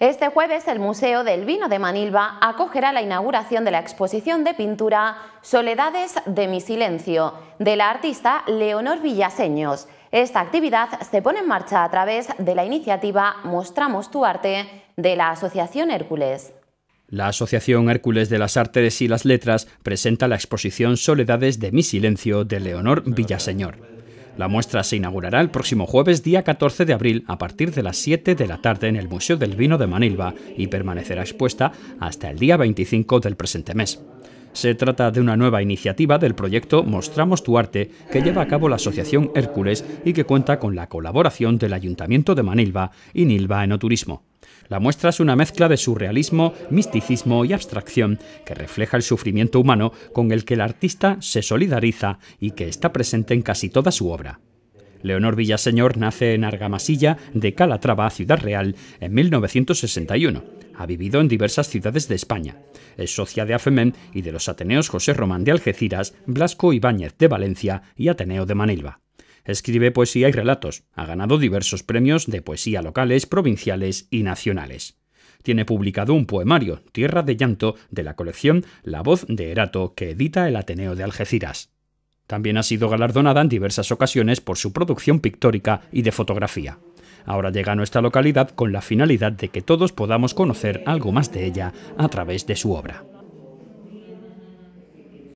Este jueves el Museo del Vino de Manilva acogerá la inauguración de la exposición de pintura Soledades de mi silencio de la artista Leonor Villaseños. Esta actividad se pone en marcha a través de la iniciativa Mostramos tu arte de la Asociación Hércules. La Asociación Hércules de las Artes y las Letras presenta la exposición Soledades de mi Silencio de Leonor Villaseñor. La muestra se inaugurará el próximo jueves día 14 de abril a partir de las 7 de la tarde en el Museo del Vino de Manilva y permanecerá expuesta hasta el día 25 del presente mes. Se trata de una nueva iniciativa del proyecto Mostramos tu arte que lleva a cabo la Asociación Hércules y que cuenta con la colaboración del Ayuntamiento de Manilva y Nilva Enoturismo. La muestra es una mezcla de surrealismo, misticismo y abstracción que refleja el sufrimiento humano con el que el artista se solidariza y que está presente en casi toda su obra. Leonor Villaseñor nace en Argamasilla de Calatrava, Ciudad Real, en 1961. Ha vivido en diversas ciudades de España. Es socia de AFEMEN y de los Ateneos José Román de Algeciras, Blasco Ibáñez de Valencia y Ateneo de Manilva. Escribe poesía y relatos. Ha ganado diversos premios de poesía locales, provinciales y nacionales. Tiene publicado un poemario, Tierra de Llanto, de la colección La Voz de Erato, que edita el Ateneo de Algeciras. También ha sido galardonada en diversas ocasiones por su producción pictórica y de fotografía. Ahora llega a nuestra localidad con la finalidad de que todos podamos conocer algo más de ella a través de su obra.